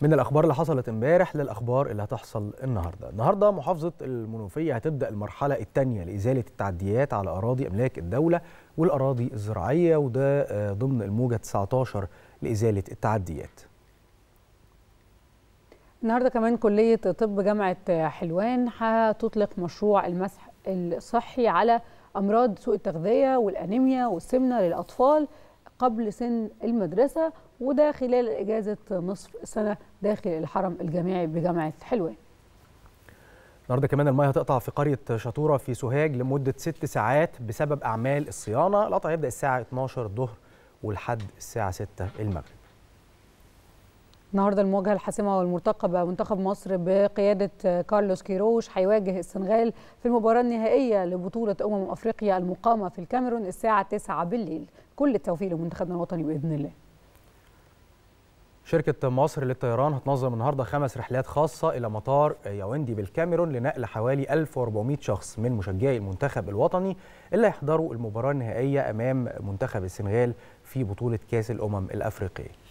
من الأخبار اللي حصلت امبارح للأخبار اللي هتحصل النهاردة النهاردة محافظة المنوفية هتبدأ المرحلة الثانية لإزالة التعديات على أراضي أملاك الدولة والأراضي الزراعية وده آه، ضمن الموجة 19 لإزالة التعديات النهارده كمان كليه طب جامعه حلوان هتطلق مشروع المسح الصحي على امراض سوء التغذيه والانيميا والسمنه للاطفال قبل سن المدرسة وده خلال إجازة نصف سنة داخل الحرم الجامعي بجامعة حلوان النهارده كمان المياه هتقطع في قريه شطوره في سوهاج لمده ست ساعات بسبب اعمال الصيانه القطع هيبدا الساعه 12 الظهر ولحد الساعه 6 المغرب النهارده المواجهه الحاسمه والمرتقبه منتخب مصر بقياده كارلوس كيروش هيواجه السنغال في المباراه النهائيه لبطوله امم افريقيا المقامه في الكاميرون الساعه 9 بالليل كل التوفيق لمنتخبنا الوطني باذن الله شركة مصر للطيران هتنظم النهاردة خمس رحلات خاصة إلى مطار ياوندي بالكاميرون لنقل حوالي 1400 شخص من مشجعي المنتخب الوطني اللي هيحضروا المباراة النهائية أمام منتخب السنغال في بطولة كأس الأمم الأفريقية